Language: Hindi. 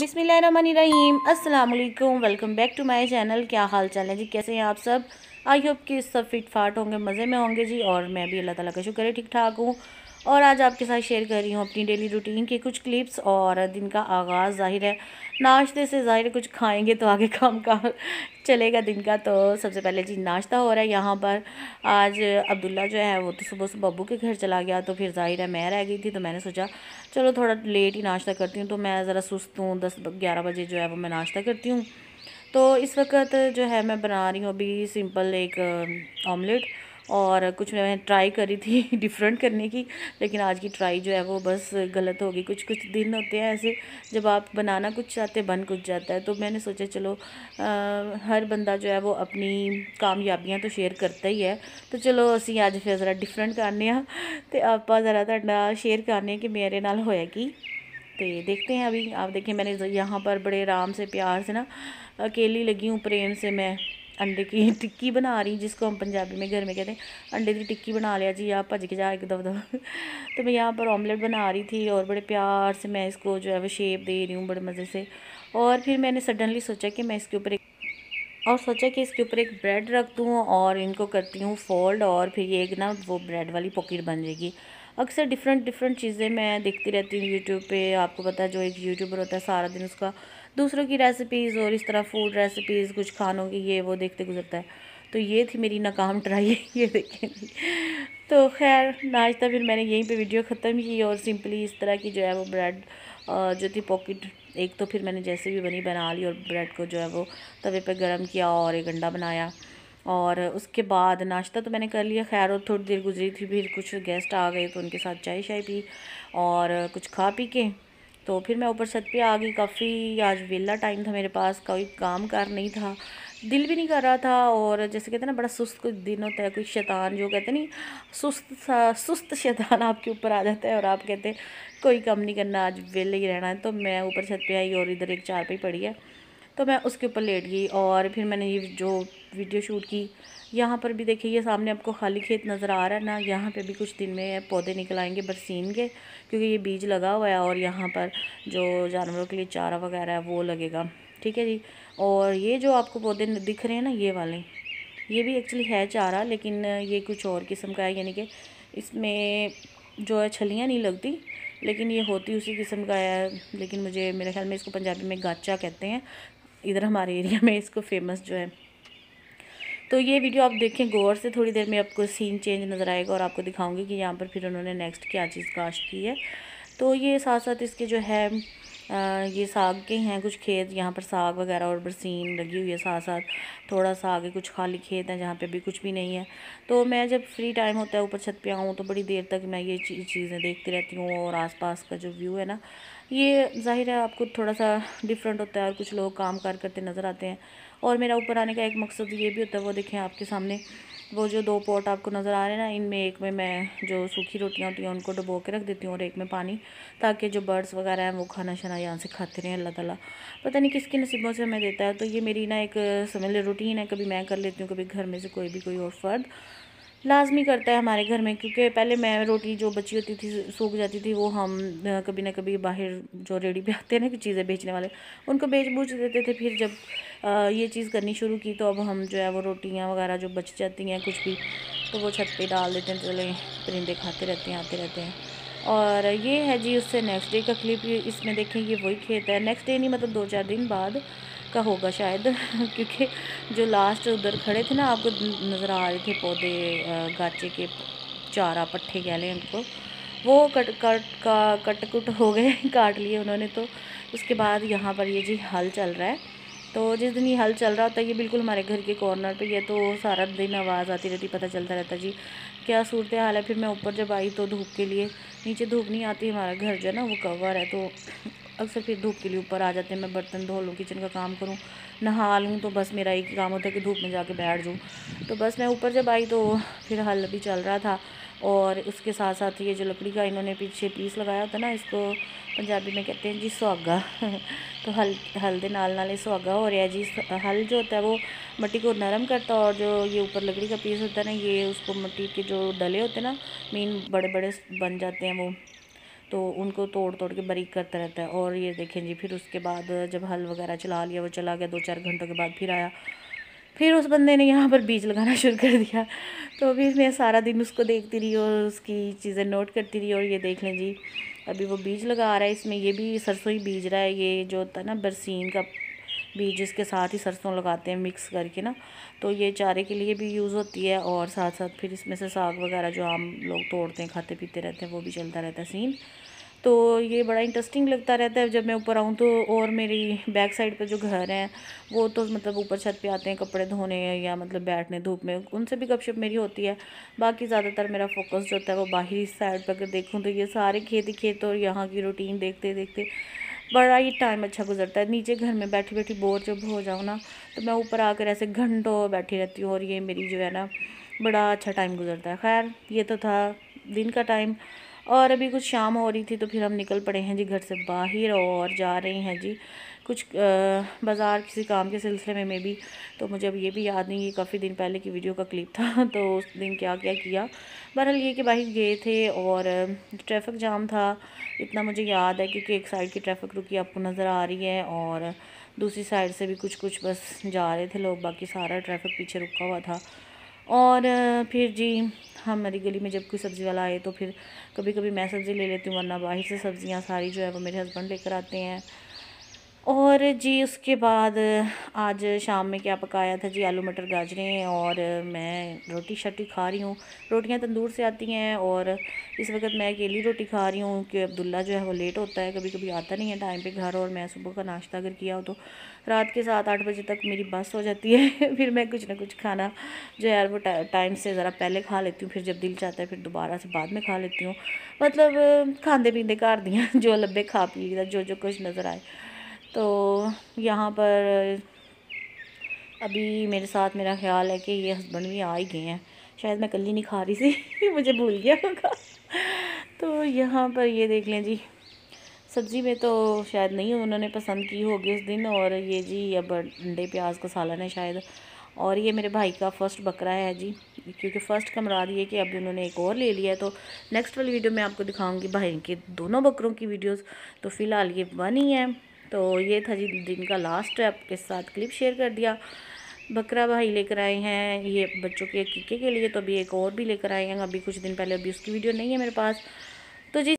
बिसमीम अल्लाम welcome back to my channel क्या हाल चाल है जी कैसे हैं आप सब आई होप कि सब फिट फाट होंगे मज़े में होंगे जी और मैं भी अल्लाह ताला का शुक्र है ठीक ठाक हूँ और आज आपके साथ शेयर कर रही हूँ अपनी डेली रूटीन के कुछ क्लिप्स और दिन का आगाज़ ज़ाहिर है नाश्ते से ज़ाहिर कुछ खाएंगे तो आगे काम का चलेगा दिन का तो सबसे पहले जी नाश्ता हो रहा है यहाँ पर आज अब्दुल्ला जो है वो तो सुबह सुबह बब्बू के घर चला गया तो फिर ज़ाहिर है मैं रह गई थी तो मैंने सोचा चलो थोड़ा लेट ही नाश्ता करती हूँ तो मैं ज़रा सुस्त हूँ दस ग्यारह बजे जो है वो मैं नाश्ता करती हूँ तो इस वक्त जो है मैं बना रही हूँ अभी सिंपल एक ऑमलेट और कुछ मैंने ट्राई करी थी डिफरेंट करने की लेकिन आज की ट्राई जो है वो बस गलत होगी कुछ कुछ दिन होते हैं ऐसे जब आप बनाना कुछ चाहते बन कुछ जाता है तो मैंने सोचा चलो आ, हर बंदा जो है वो अपनी कामयाबियां तो शेयर करता ही है तो चलो असी अज फिर ज़रा डिफरेंट करने ਆ ਤੇ ਆਪਾਂ ਜ਼ਰਾ शेयर करने कि मेरे नाल ਨਾਲ तो देखते हैं अभी आप देखिए मैंने यहाँ पर बड़े आराम से प्यार से ना अकेली लगी हूँ प्रेम से मैं अंडे की टिक्की बना रही जिसको हम पंजाबी में घर में कहते हैं अंडे की टिक्की बना लिया जी आप भज के जा एक दफ़ तो मैं यहाँ पर ऑमलेट बना रही थी और बड़े प्यार से मैं इसको जो है वो शेप दे रही हूँ बड़े मज़े से और फिर मैंने सडनली सोचा कि मैं इसके ऊपर एक और सोचा कि इसके ऊपर एक ब्रेड रख दूँ और इनको करती हूँ फोल्ड और फिर ये एक ना वो ब्रेड वाली पॉकेट बन जाएगी अक्सर डिफरेंट डिफरेंट चीज़ें मैं देखती रहती हूँ यूट्यूब पे आपको पता है जो एक यूट्यूबर होता है सारा दिन उसका दूसरों की रेसिपीज़ और इस तरह फूड रेसिपीज़ कुछ खानों की ये वो देखते गुजरता है तो ये थी मेरी नाकाम ट्राई ये देखेंगे तो खैर नाश्ता फिर मैंने यहीं पे वीडियो ख़त्म की और सिंपली इस तरह की जो है वो ब्रेड जो थी पॉकेट एक तो फिर मैंने जैसे भी बनी बना ली और ब्रेड को जो है वो तवे पे गरम किया और एक अंडा बनाया और उसके बाद नाश्ता तो मैंने कर लिया खैर और थोड़ी देर गुजरी थी फिर कुछ गेस्ट आ गए तो उनके साथ चाय शाय पी और कुछ खा पी के तो फिर मैं ऊपर छत पे आ गई काफ़ी आज वेला टाइम था मेरे पास कोई काम कार नहीं था दिल भी नहीं कर रहा था और जैसे कहते हैं ना बड़ा सुस्त कुछ दिन होता है कोई शैतान जो कहते नहीं सुस्त सा सुस्त शैतान आपके ऊपर आ जाता है और आप कहते हैं कोई काम नहीं करना आज वेले ही रहना है तो मैं ऊपर छत पे आई और इधर एक चारपाई पड़ी है तो मैं उसके ऊपर लेट गई और फिर मैंने ये जो वीडियो शूट की यहाँ पर भी देखिए ये सामने आपको खाली खेत नज़र आ रहा है ना यहाँ पे भी कुछ दिन में पौधे निकल आएंगे बरसीन के क्योंकि ये बीज लगा हुआ है और यहाँ पर जो जानवरों के लिए चारा वगैरह है वो लगेगा ठीक है जी और ये जो आपको पौधे दिख रहे हैं ना ये वाले ये भी एक्चुअली है चारा लेकिन ये कुछ और किस्म का है यानी कि इसमें जो है छलियाँ नहीं लगती लेकिन ये होती उसी किस्म का है लेकिन मुझे मेरे ख्याल में इसको पंजाबी में गाचा कहते हैं इधर हमारे एरिया में इसको फेमस जो है तो ये वीडियो आप देखें गौर से थोड़ी देर में आपको सीन चेंज नज़र आएगा और आपको दिखाऊंगी कि यहाँ पर फिर उन्होंने नेक्स्ट क्या चीज़ काश्त की है तो ये साथ साथ इसके जो है ये साग के हैं कुछ खेत यहाँ पर साग वगैरह और बरसीन लगी हुई है साथ साथ थोड़ा सा आगे कुछ खाली खेत हैं जहाँ पे अभी कुछ भी नहीं है तो मैं जब फ्री टाइम होता है ऊपर छत पे आऊँ तो बड़ी देर तक मैं ये चीज़ें देखती रहती हूँ और आसपास का जो व्यू है ना ये जाहिर है आपको थोड़ा सा डिफरेंट होता है और कुछ लोग काम कार करते नज़र आते हैं और मेरा ऊपर आने का एक मकसद ये भी होता है वो देखें आपके सामने वो जो दो पॉट आपको नज़र आ रहे हैं ना इनमें एक में मैं जो सूखी रोटियाँ होती हैं उनको डुबो के रख देती हूँ और एक में पानी ताकि जो बर्ड्स वगैरह हैं वो खाना शाना यहाँ से खाते रहें अल्लाह ताला पता नहीं किसकी नसीबों से हमें देता है तो ये मेरी ना एक समझ लें रूटीन है कभी मैं कर लेती हूँ कभी घर में से कोई भी कोई और फर्द लाजमी करता है हमारे घर में क्योंकि पहले मैं रोटी जो बची होती थी सूख जाती थी वो हम कभी ना कभी बाहर जो रेडी पे आते हैं ना कि चीज़ें बेचने वाले उनको बेच बूझ देते थे फिर जब ये चीज़ करनी शुरू की तो अब हम जो है वो रोटियाँ वगैरह जो बच जाती हैं कुछ भी तो वो छत पर डाल देते हैं चले परिंदे खाते रहते हैं आते रहते हैं और ये है जी उससे नेक्स्ट डे का क्लिप इसमें देखें ये वही खेत है नेक्स्ट डे नहीं मतलब दो चार दिन बाद का होगा शायद क्योंकि जो लास्ट उधर खड़े थे ना आपको नज़र आ रहे थे पौधे गाचे के चारा पट्टे कह लें उनको वो कट कट का कट कुट हो गए काट लिए उन्होंने तो उसके बाद यहाँ पर ये जी हल चल रहा है तो जिस दिन ये हल चल रहा होता है ये बिल्कुल हमारे घर के कॉर्नर पे ये तो सारा दिन आवाज़ आती रहती पता चलता रहता जी क्या सूरत हाल है फिर मैं ऊपर जब आई तो धूप के लिए नीचे धूप नहीं आती हमारा घर जो है ना वो कवर है तो अक्सर फिर धूप के लिए ऊपर आ जाते हैं मैं बर्तन धो लूँ किचन का काम करूँ नहा लूँ तो बस मेरा एक काम होता है कि धूप में जाके बैठ जाऊँ तो बस मैं ऊपर जब आई तो फिर हल भी चल रहा था और उसके साथ साथ ये जो लकड़ी का इन्होंने पीछे पीस लगाया होता ना इसको पंजाबी में कहते हैं जी सुहागा तो हल हल दे नाल नाल सुहागा हो रहा है जी हल जो होता है वो मिट्टी को नरम करता है और जो ये ऊपर लकड़ी का पीस होता है ना ये उसको मिट्टी के जो डले होते हैं ना मीन बड़े बड़े बन जाते हैं वो तो उनको तोड़ तोड़ के बारीक करता रहता है और ये देखें जी फिर उसके बाद जब हल वगैरह चला लिया वो चला गया दो चार घंटों के बाद फिर आया फिर उस बंदे ने यहाँ पर बीज लगाना शुरू कर दिया तो अभी मैं सारा दिन उसको देखती रही और उसकी चीज़ें नोट करती रही और ये देख लें जी अभी वो बीज लगा रहा है इसमें ये भी सरसों ही बीज रहा है ये जो होता है ना बरसीन का बीज इसके साथ ही सरसों लगाते हैं मिक्स करके ना तो ये चारे के लिए भी यूज़ होती है और साथ साथ फिर इसमें से साग वगैरह जो आम लोग तोड़ते हैं खाते पीते रहते हैं वो भी चलता रहता है सीन तो ये बड़ा इंटरेस्टिंग लगता रहता है जब मैं ऊपर आऊँ तो और मेरी बैक साइड पर जो घर हैं वो तो मतलब ऊपर छत पे आते हैं कपड़े धोने या मतलब बैठने धूप में उनसे भी गपशप मेरी होती है बाकी ज़्यादातर मेरा फोकस जो होता है वो बाहरी साइड पर अगर देखूँ तो ये सारे खेत ही खेत और यहाँ की रूटीन देखते देखते बड़ा ही टाइम अच्छा गुजरता है नीचे घर में बैठी बैठी बोर जब हो जाऊँ ना तो मैं ऊपर आकर ऐसे घंटों बैठी रहती हूँ और ये मेरी जो है ना बड़ा अच्छा टाइम गुजरता है खैर ये तो था दिन का टाइम और अभी कुछ शाम हो रही थी तो फिर हम निकल पड़े हैं जी घर से बाहर और जा रहे हैं जी कुछ बाज़ार किसी काम के सिलसिले में मैं भी तो मुझे अब ये भी याद नहीं कि काफ़ी दिन पहले की वीडियो का क्लिप था तो उस दिन क्या क्या किया बहरहाल ये कि बाहर गए थे और ट्रैफिक जाम था इतना मुझे याद है क्योंकि एक साइड की ट्रैफिक रुकी आपको नज़र आ रही है और दूसरी साइड से भी कुछ कुछ बस जा रहे थे लोग बाकी सारा ट्रैफिक पीछे रुका हुआ था और फिर जी हमारी गली में जब कोई सब्ज़ी वाला आए तो फिर कभी कभी मैं सब्ज़ी ले लेती हूँ वरना बाहर से सब्ज़ियाँ सारी जो है वो मेरे हस्बैंड लेकर आते हैं और जी उसके बाद आज शाम में क्या पकाया था जी आलू मटर गाजरें और मैं रोटी शटी खा रही हूँ रोटियाँ तंदूर से आती हैं और इस वक्त मैं अकेली रोटी खा रही हूँ कि अब्दुल्ला जो है वो लेट होता है कभी कभी आता नहीं है टाइम पे घर और मैं सुबह का नाश्ता अगर किया हो तो रात के सात आठ बजे तक मेरी बस हो जाती है फिर मैं कुछ ना कुछ खाना जो है वो टाइम से ज़रा पहले खा लेती हूँ फिर जब दिल चाहता है फिर दोबारा से बाद में खा लेती हूँ मतलब खाते पीते घर दियाँ जो लब्बे खा पी जो जो कुछ नज़र आए तो यहाँ पर अभी मेरे साथ मेरा ख्याल है कि ये हस्बैंड भी आ ही गए हैं शायद मैं कल ही नहीं खा रही थी मुझे भूल गया होगा तो यहाँ पर ये देख लें जी सब्ज़ी में तो शायद नहीं उन्होंने पसंद की होगी उस दिन और ये जी अब अंडे प्याज का सालन है शायद और ये मेरे भाई का फ़र्स्ट बकरा है जी क्योंकि फ़र्स्ट का मराद ये कि अभी उन्होंने एक और ले लिया है तो नेक्स्ट वाली वीडियो में आपको दिखाऊंगी भाई के दोनों बकरों की वीडियोस तो फ़िलहाल ये बनी है तो ये था जी दिन का लास्ट आपके साथ क्लिप शेयर कर दिया बकरा भाई लेकर आए हैं ये बच्चों के कीके के लिए तो अभी एक और भी लेकर आए हैं अभी कुछ दिन पहले अभी उसकी वीडियो नहीं है मेरे पास तो जी